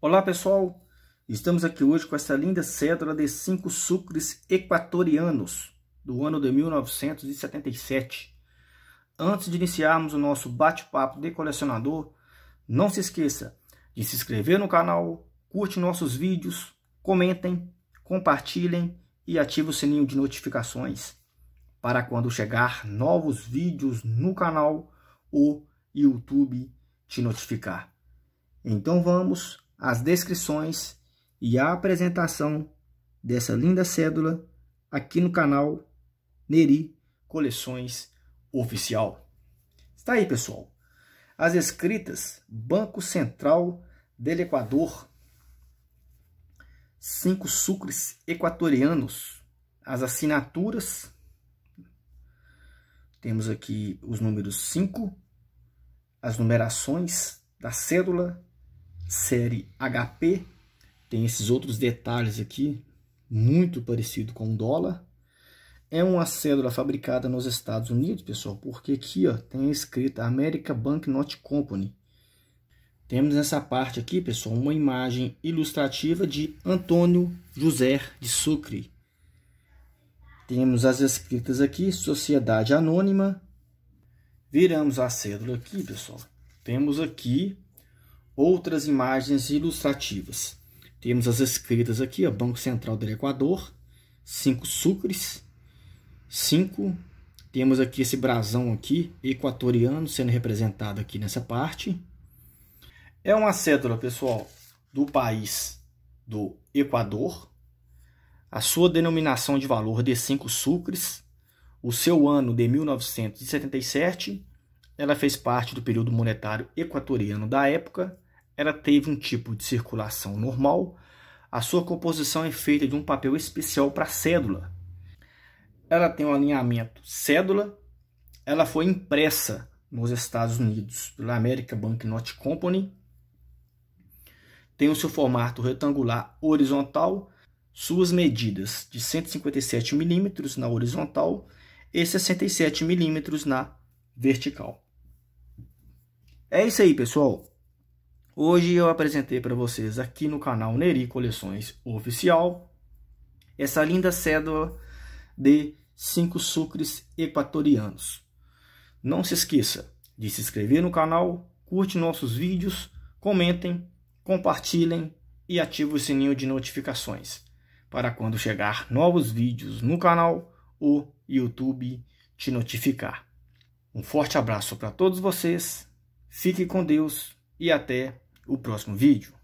Olá pessoal, estamos aqui hoje com essa linda cédula de cinco sucres equatorianos do ano de 1977. Antes de iniciarmos o nosso bate-papo de colecionador, não se esqueça de se inscrever no canal, curte nossos vídeos, comentem, compartilhem e ative o sininho de notificações para quando chegar novos vídeos no canal, o YouTube te notificar. Então vamos as descrições e a apresentação dessa linda cédula aqui no canal Neri Coleções Oficial. Está aí, pessoal. As escritas Banco Central del Equador, cinco sucres equatorianos, as assinaturas, temos aqui os números 5, as numerações da cédula série HP, tem esses outros detalhes aqui, muito parecido com o dólar. É uma cédula fabricada nos Estados Unidos, pessoal, porque aqui ó, tem escrita America Note Company. Temos nessa parte aqui, pessoal, uma imagem ilustrativa de Antônio José de Sucre. Temos as escritas aqui, Sociedade Anônima. Viramos a cédula aqui, pessoal. Temos aqui outras imagens ilustrativas. Temos as escritas aqui, ó, Banco Central do Equador, cinco sucres, cinco. Temos aqui esse brasão aqui, equatoriano, sendo representado aqui nessa parte. É uma cédula, pessoal, do país do Equador. A sua denominação de valor de cinco sucres. O seu ano de 1977. Ela fez parte do período monetário equatoriano da época ela teve um tipo de circulação normal, a sua composição é feita de um papel especial para cédula. Ela tem um alinhamento cédula, ela foi impressa nos Estados Unidos pela American Banknote Company, tem o seu formato retangular horizontal, suas medidas de 157 mm na horizontal e 67 mm na vertical. É isso aí, pessoal. Hoje eu apresentei para vocês aqui no canal Neri Coleções Oficial essa linda cédula de 5 sucres equatorianos. Não se esqueça de se inscrever no canal, curte nossos vídeos, comentem, compartilhem e ative o sininho de notificações para quando chegar novos vídeos no canal, o YouTube te notificar. Um forte abraço para todos vocês, fique com Deus e até o próximo vídeo.